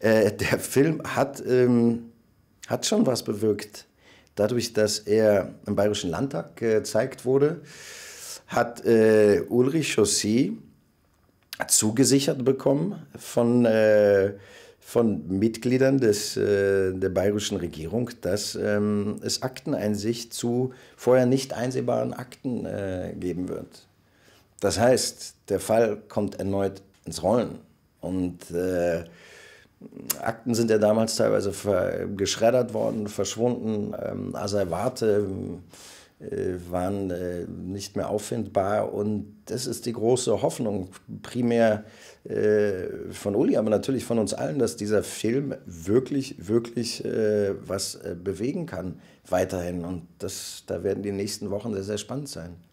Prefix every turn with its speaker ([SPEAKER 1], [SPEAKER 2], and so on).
[SPEAKER 1] Äh, der Film hat, ähm, hat schon was bewirkt. Dadurch, dass er im Bayerischen Landtag gezeigt wurde, hat äh, Ulrich Chaussy zugesichert bekommen von, äh, von Mitgliedern des, äh, der bayerischen Regierung, dass ähm, es Akteneinsicht zu vorher nicht einsehbaren Akten äh, geben wird. Das heißt, der Fall kommt erneut ins Rollen. Und äh, Akten sind ja damals teilweise geschreddert worden, verschwunden, ähm, Asservate äh, waren äh, nicht mehr auffindbar und das ist die große Hoffnung, primär äh, von Uli, aber natürlich von uns allen, dass dieser Film wirklich, wirklich äh, was äh, bewegen kann weiterhin und das, da werden die nächsten Wochen sehr, sehr spannend sein.